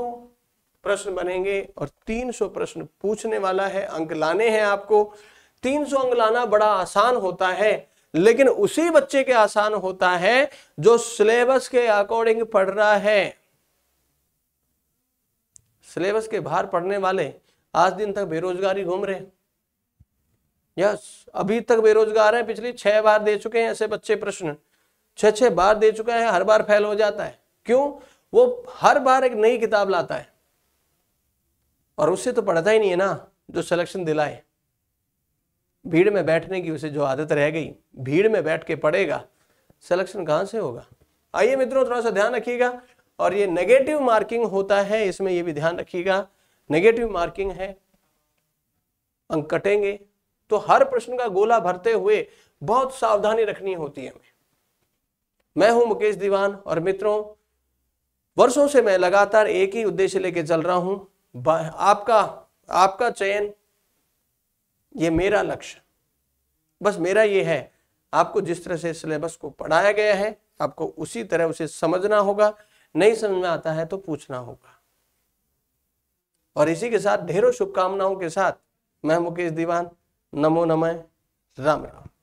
प्रश्न बनेंगे और 300 प्रश्न पूछने वाला है अंक लाने हैं आपको 300 अंक लाना बड़ा आसान होता है लेकिन उसी बच्चे के आसान होता है जो सिलेबस के अकॉर्डिंग पढ़ रहा है सिलेबस के बाहर पढ़ने वाले आज दिन तक बेरोजगारी घूम रहे यस अभी तक बेरोजगार है पिछली छह बार दे चुके हैं ऐसे बच्चे प्रश्न छह छह बार दे चुके हैं हर बार फेल हो जाता है क्यों वो हर बार एक नई किताब लाता है और उससे तो पढ़ता ही नहीं है ना जो सिलेक्शन दिलाए भीड़ में बैठने की उसे जो आदत रह गई भीड़ में बैठ के पढ़ेगा सिलेक्शन कहाँ से होगा आइए मित्रों थोड़ा सा ध्यान रखिएगा और ये नेगेटिव मार्किंग होता है इसमें ये भी ध्यान रखिएगा नेगेटिव मार्किंग है अंक कटेंगे तो हर प्रश्न का गोला भरते हुए बहुत सावधानी रखनी होती है हमें मैं हूं मुकेश दीवान और मित्रों वर्षों से मैं लगातार एक ही उद्देश्य लेके चल रहा हूं आपका आपका चयन ये मेरा लक्ष्य बस मेरा ये है आपको जिस तरह से सिलेबस को पढ़ाया गया है आपको उसी तरह उसे समझना होगा नहीं समझ में आता है तो पूछना होगा और इसी के साथ ढेरों शुभकामनाओं के साथ मैं मुकेश दीवान नमो नमय राम राम